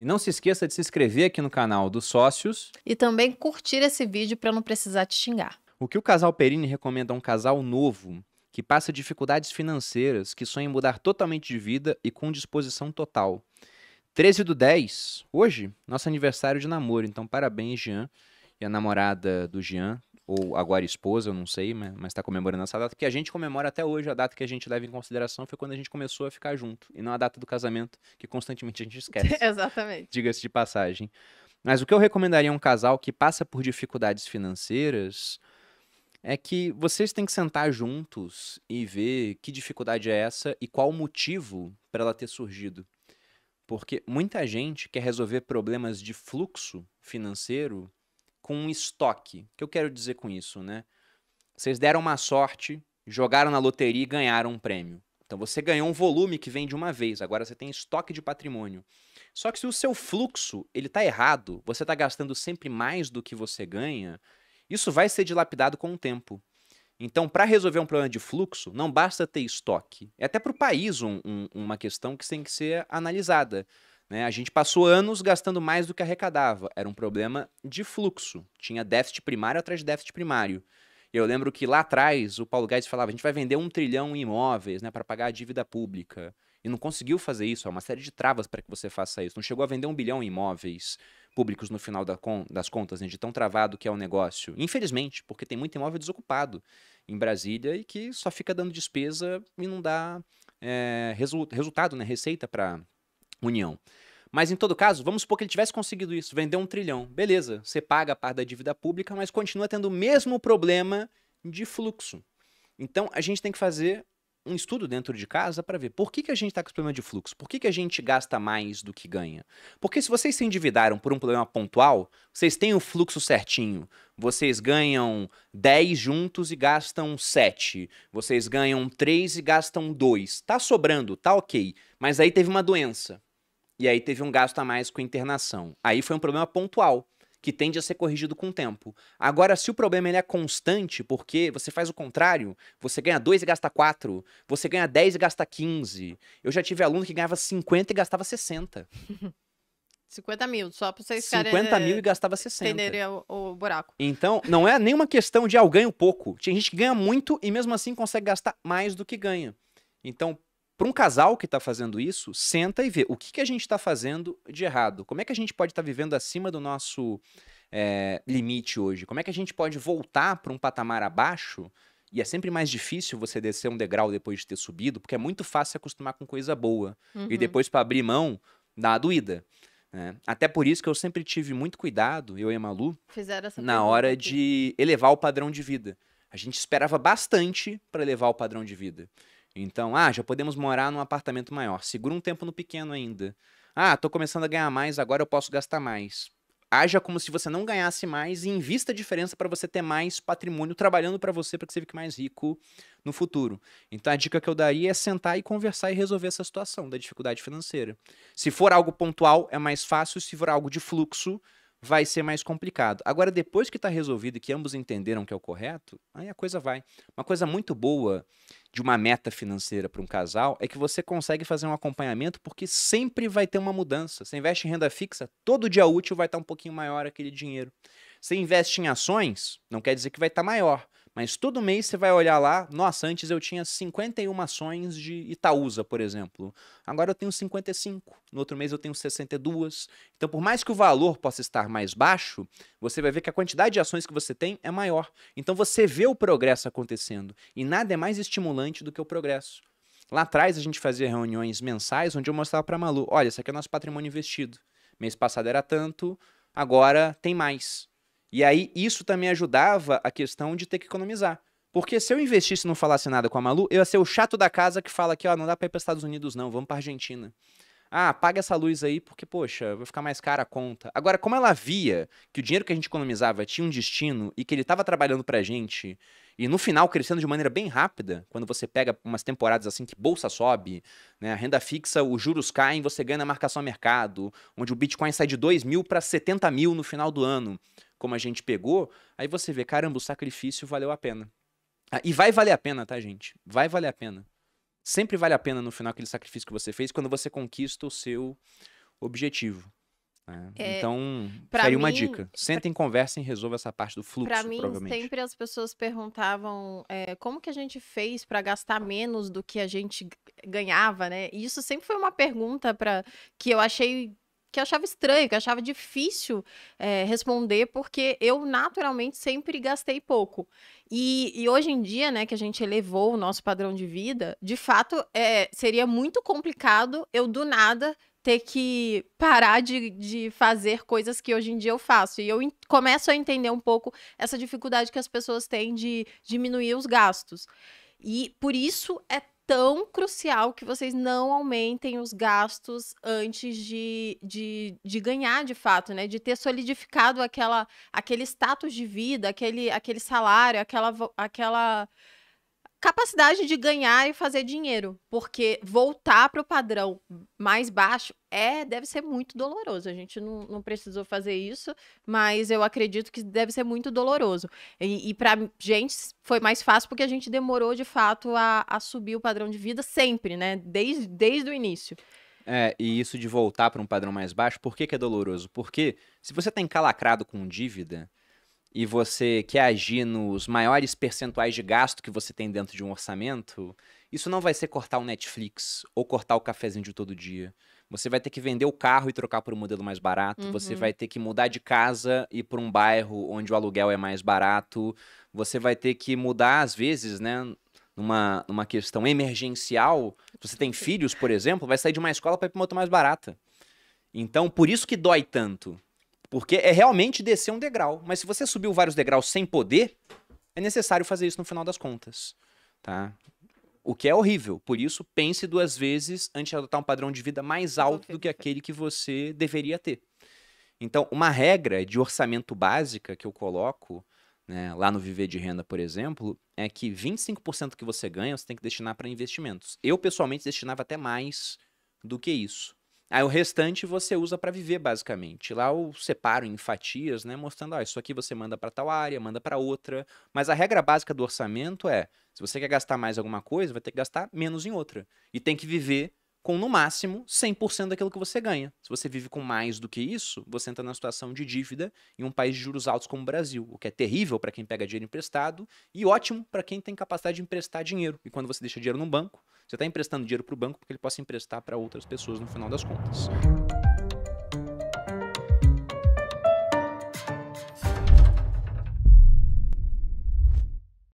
E não se esqueça de se inscrever aqui no canal dos sócios. E também curtir esse vídeo para não precisar te xingar. O que o casal Perini recomenda a um casal novo que passa dificuldades financeiras, que sonha em mudar totalmente de vida e com disposição total. 13 do 10, hoje, nosso aniversário de namoro, então parabéns, Jean. E a namorada do Jean ou agora esposa, eu não sei, mas está comemorando essa data, porque a gente comemora até hoje a data que a gente leva em consideração foi quando a gente começou a ficar junto, e não a data do casamento, que constantemente a gente esquece. Exatamente. Diga-se de passagem. Mas o que eu recomendaria a um casal que passa por dificuldades financeiras é que vocês têm que sentar juntos e ver que dificuldade é essa e qual o motivo para ela ter surgido. Porque muita gente quer resolver problemas de fluxo financeiro com um estoque. O que eu quero dizer com isso, né? Vocês deram uma sorte, jogaram na loteria e ganharam um prêmio. Então você ganhou um volume que vem de uma vez, agora você tem estoque de patrimônio. Só que se o seu fluxo ele está errado, você está gastando sempre mais do que você ganha, isso vai ser dilapidado com o tempo. Então, para resolver um problema de fluxo, não basta ter estoque. É até para o país um, um, uma questão que tem que ser analisada. Né? A gente passou anos gastando mais do que arrecadava. Era um problema de fluxo. Tinha déficit primário atrás de déficit primário. Eu lembro que lá atrás o Paulo Guedes falava: a gente vai vender um trilhão em imóveis né, para pagar a dívida pública. E não conseguiu fazer isso. É uma série de travas para que você faça isso. Não chegou a vender um bilhão em imóveis públicos no final da con das contas, né, de tão travado que é o negócio. Infelizmente, porque tem muito imóvel desocupado em Brasília e que só fica dando despesa e não dá é, resu resultado, né, receita para União. Mas em todo caso, vamos supor que ele tivesse conseguido isso, vender um trilhão. Beleza, você paga a parte da dívida pública, mas continua tendo o mesmo problema de fluxo. Então a gente tem que fazer um estudo dentro de casa para ver por que, que a gente está com esse problema de fluxo, por que, que a gente gasta mais do que ganha. Porque se vocês se endividaram por um problema pontual, vocês têm o fluxo certinho. Vocês ganham 10 juntos e gastam 7. Vocês ganham 3 e gastam 2. Tá sobrando, tá ok. Mas aí teve uma doença. E aí teve um gasto a mais com internação. Aí foi um problema pontual, que tende a ser corrigido com o tempo. Agora, se o problema ele é constante, porque você faz o contrário, você ganha 2 e gasta 4, você ganha 10 e gasta 15. Eu já tive aluno que ganhava 50 e gastava 60. 50 mil, só pra vocês 50 ficarem, eh, mil e gastava 60. Entenderia o, o, buraco. Então, não é nenhuma questão de, ah, eu ganho pouco. Tinha gente que ganha muito e mesmo assim consegue gastar mais do que ganha. Então, para um casal que está fazendo isso, senta e vê o que, que a gente está fazendo de errado. Como é que a gente pode estar tá vivendo acima do nosso é, limite hoje? Como é que a gente pode voltar para um patamar abaixo? E é sempre mais difícil você descer um degrau depois de ter subido, porque é muito fácil se acostumar com coisa boa. Uhum. E depois, para abrir mão, dá a doída. Né? Até por isso que eu sempre tive muito cuidado, eu e a Malu, na hora aqui. de elevar o padrão de vida. A gente esperava bastante para elevar o padrão de vida. Então, ah, já podemos morar num apartamento maior. Segura um tempo no pequeno ainda. Ah, tô começando a ganhar mais, agora eu posso gastar mais. Haja como se você não ganhasse mais e invista a diferença para você ter mais patrimônio trabalhando para você para que você fique mais rico no futuro. Então a dica que eu daria é sentar e conversar e resolver essa situação da dificuldade financeira. Se for algo pontual, é mais fácil, se for algo de fluxo, vai ser mais complicado. Agora, depois que está resolvido e que ambos entenderam que é o correto, aí a coisa vai. Uma coisa muito boa de uma meta financeira para um casal é que você consegue fazer um acompanhamento porque sempre vai ter uma mudança. Você investe em renda fixa, todo dia útil vai estar tá um pouquinho maior aquele dinheiro. Você investe em ações, não quer dizer que vai estar tá maior, mas todo mês você vai olhar lá, nossa, antes eu tinha 51 ações de Itaúsa, por exemplo. Agora eu tenho 55, no outro mês eu tenho 62. Então, por mais que o valor possa estar mais baixo, você vai ver que a quantidade de ações que você tem é maior. Então você vê o progresso acontecendo e nada é mais estimulante do que o progresso. Lá atrás a gente fazia reuniões mensais onde eu mostrava para Malu, olha, isso aqui é nosso patrimônio investido. Mês passado era tanto, agora tem mais. E aí isso também ajudava a questão de ter que economizar. Porque se eu investisse e não falasse nada com a Malu, eu ia ser o chato da casa que fala que, ó, não dá pra ir para Estados Unidos não, vamos para Argentina. Ah, paga essa luz aí porque, poxa, vai ficar mais cara a conta. Agora, como ela via que o dinheiro que a gente economizava tinha um destino e que ele estava trabalhando pra gente, e no final crescendo de maneira bem rápida, quando você pega umas temporadas assim que bolsa sobe, né, a renda fixa, os juros caem, você ganha na marcação a mercado, onde o Bitcoin sai de 2 mil para 70 mil no final do ano como a gente pegou, aí você vê, caramba, o sacrifício valeu a pena. Ah, e vai valer a pena, tá, gente? Vai valer a pena. Sempre vale a pena no final aquele sacrifício que você fez quando você conquista o seu objetivo. Né? É, então, seria uma dica. Sentem, pra... conversem e resolva essa parte do fluxo, pra mim, sempre as pessoas perguntavam é, como que a gente fez para gastar menos do que a gente ganhava, né? E isso sempre foi uma pergunta para que eu achei que eu achava estranho, que eu achava difícil é, responder, porque eu naturalmente sempre gastei pouco. E, e, hoje em dia, né, que a gente elevou o nosso padrão de vida, de fato, é, seria muito complicado eu do nada ter que parar de, de fazer coisas que hoje em dia eu faço. E eu começo a entender um pouco essa dificuldade que as pessoas têm de diminuir os gastos. E por isso é tão crucial que vocês não aumentem os gastos antes de, de, de ganhar de fato, né? De ter solidificado aquela, aquele status de vida, aquele, aquele salário, aquela, aquela capacidade de ganhar e fazer dinheiro, porque voltar para o padrão mais baixo é deve ser muito doloroso. A gente não, não, precisou fazer isso, mas eu acredito que deve ser muito doloroso. E, e para gente foi mais fácil porque a gente demorou de fato a, a subir o padrão de vida sempre, né? Desde, desde o início. É, e isso de voltar para um padrão mais baixo, por que, que é doloroso? Porque se você está encalacrado com dívida, e você quer agir nos maiores percentuais de gasto que você tem dentro de um orçamento, isso não vai ser cortar o Netflix ou cortar o cafezinho de todo dia. Você vai ter que vender o carro e trocar por um modelo mais barato. Uhum. Você vai ter que mudar de casa e ir para um bairro onde o aluguel é mais barato. Você vai ter que mudar, às vezes, né? Numa, numa questão emergencial. Se você tem filhos, por exemplo, vai sair de uma escola para ir para uma outra mais barata. Então, por isso que dói tanto. Porque é realmente descer um degrau. Mas se você subiu vários degraus sem poder, é necessário fazer isso no final das contas. Tá? O que é horrível. Por isso, pense duas vezes antes de adotar um padrão de vida mais tá alto do que aquele que você deveria ter. Então, uma regra de orçamento básica que eu coloco né, lá no Viver de Renda, por exemplo, é que 25% que você ganha você tem que destinar para investimentos. Eu, pessoalmente, destinava até mais do que isso. Aí o restante você usa para viver, basicamente. Lá eu separo em fatias, né? Mostrando, ah, isso aqui você manda para tal área, manda para outra. Mas a regra básica do orçamento é, se você quer gastar mais alguma coisa, vai ter que gastar menos em outra. E tem que viver com no máximo 100% daquilo que você ganha. Se você vive com mais do que isso, você entra na situação de dívida em um país de juros altos como o Brasil, o que é terrível para quem pega dinheiro emprestado e ótimo para quem tem capacidade de emprestar dinheiro. E quando você deixa dinheiro no banco, você está emprestando dinheiro para o banco porque ele possa emprestar para outras pessoas no final das contas.